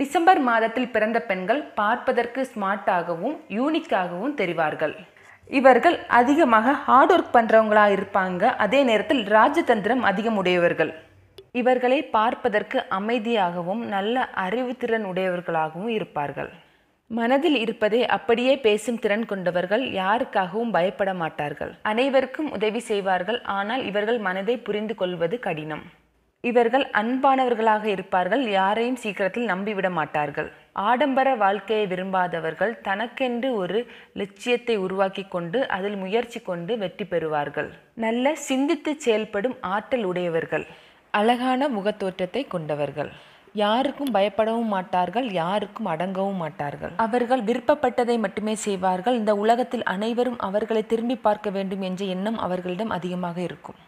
December மாதத்தில் பிறந்த பெண்கள் பார்ப்பதற்கு ஸ்மார்ட்டாகவும் யூனிக்காகவும் தெரிவார்கள் இவர்கள் அதிகமாக ஹார்ட் ஒர்க் பண்ணுறவங்களாக இருப்பாங்க அதே நேரத்தில் ராஜதந்திரம் அதிகம் உடையவர்கள் இவர்களை பார்ப்பதற்கு அமைதியாகவும் நல்ல அறிவுத்திறன் உடையவர்களாகவும் இருப்பார்கள் மனதில் இருப்பதை அப்படியே பேசும் திறன் கொண்டவர்கள் யாருக்காகவும் பயப்பட மாட்டார்கள் அனைவருக்கும் உதவி செய்வார்கள் ஆனால் இவர்கள் மனதை புரிந்து கொள்வது கடினம் இவர்கள் அன்பானவர்களாக இருப்பார்கள் யாரையும் சீக்கிரத்தில் நம்பிவிட மாட்டார்கள் ஆடம்பர வாழ்க்கையை விரும்பாதவர்கள் தனக்கென்று ஒரு லட்சியத்தை உருவாக்கி கொண்டு அதில் முயற்சி கொண்டு வெற்றி பெறுவார்கள் நல்ல சிந்தித்து செயல்படும் ஆற்றல் உடையவர்கள் அழகான முகத்தோற்றத்தை கொண்டவர்கள் யாருக்கும் பயப்படவும் மாட்டார்கள் யாருக்கும் அடங்கவும் மாட்டார்கள் அவர்கள் விருப்பப்பட்டதை மட்டுமே செய்வார்கள் இந்த உலகத்தில் அனைவரும் அவர்களை திரும்பி பார்க்க வேண்டும் என்ற எண்ணம் அவர்களிடம் அதிகமாக இருக்கும்